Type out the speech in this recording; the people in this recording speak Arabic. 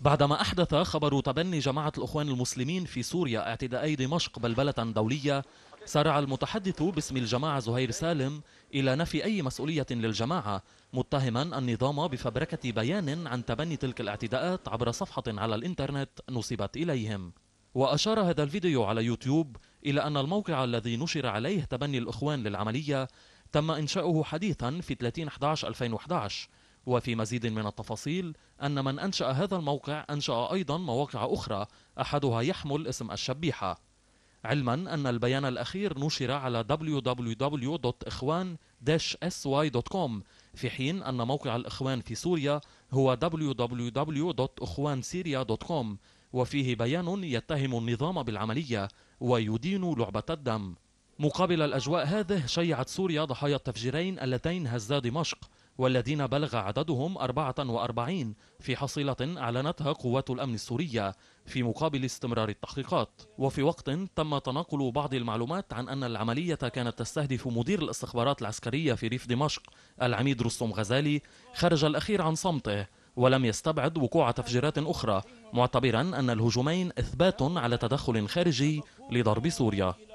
بعدما أحدث خبر تبني جماعة الإخوان المسلمين في سوريا اعتداءي دمشق بلبلة دولية سارع المتحدث باسم الجماعة زهير سالم إلى نفي أي مسؤولية للجماعة متهما النظام بفبركة بيان عن تبني تلك الاعتداءات عبر صفحة على الإنترنت نسبت إليهم وأشار هذا الفيديو على يوتيوب إلى أن الموقع الذي نشر عليه تبني الإخوان للعملية تم إنشاؤه حديثا في 30/11/2011 وفي مزيد من التفاصيل أن من أنشأ هذا الموقع أنشأ أيضا مواقع أخرى أحدها يحمل اسم الشبيحة علما أن البيان الأخير نشر على www.ikhwan-sy.com في حين أن موقع الإخوان في سوريا هو www.ikhwansyria.com وفيه بيان يتهم النظام بالعملية ويدين لعبة الدم مقابل الأجواء هذه شيعت سوريا ضحايا التفجيرين اللتين هزا دمشق والذين بلغ عددهم 44 في حصيلة أعلنتها قوات الأمن السورية في مقابل استمرار التحقيقات وفي وقت تم تناقل بعض المعلومات عن أن العملية كانت تستهدف مدير الاستخبارات العسكرية في ريف دمشق العميد رستم غزالي خرج الأخير عن صمته ولم يستبعد وقوع تفجيرات أخرى معتبرا أن الهجومين إثبات على تدخل خارجي لضرب سوريا